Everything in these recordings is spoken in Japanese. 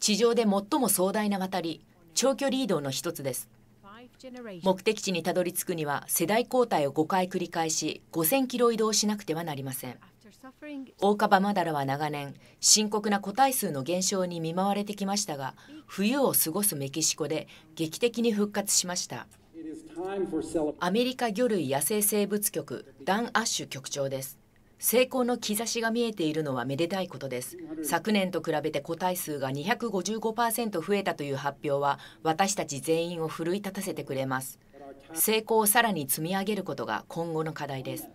地上で最も壮大な渡り長距離移動の一つです目的地にたどり着くには世代交代を5回繰り返し5000キロ移動しなくてはなりませんオオカバマダラは長年深刻な個体数の減少に見舞われてきましたが冬を過ごすメキシコで劇的に復活しましたアメリカ魚類野生生物局ダン・アッシュ局長です成功の兆しが見えているのはめでたいことです昨年と比べて個体数が255%増えたという発表は私たち全員を奮い立たせてくれます成功をさらに積み上げることが今後の課題です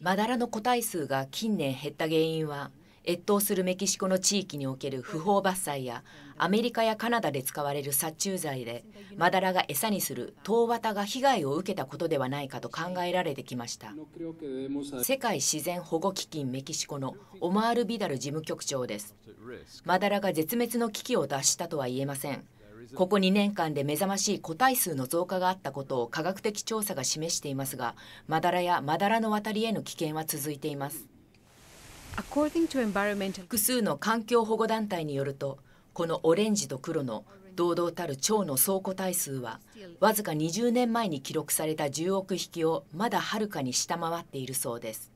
マダラの個体数が近年減った原因は越冬するメキシコの地域における不法伐採やアメリカやカナダで使われる殺虫剤でマダラが餌にするトウワタが被害を受けたことではないかと考えられてきました世界自然保護基金メキシコのオマール・ビダル事務局長ですマダラが絶滅の危機を脱したとは言えませんここ2年間で目覚ましい個体数の増加があったことを科学的調査が示していますがマダラやマダラの渡りへの危険は続いています複数の環境保護団体によるとこのオレンジと黒の堂々たる腸の倉庫体数はわずか20年前に記録された10億匹をまだはるかに下回っているそうです。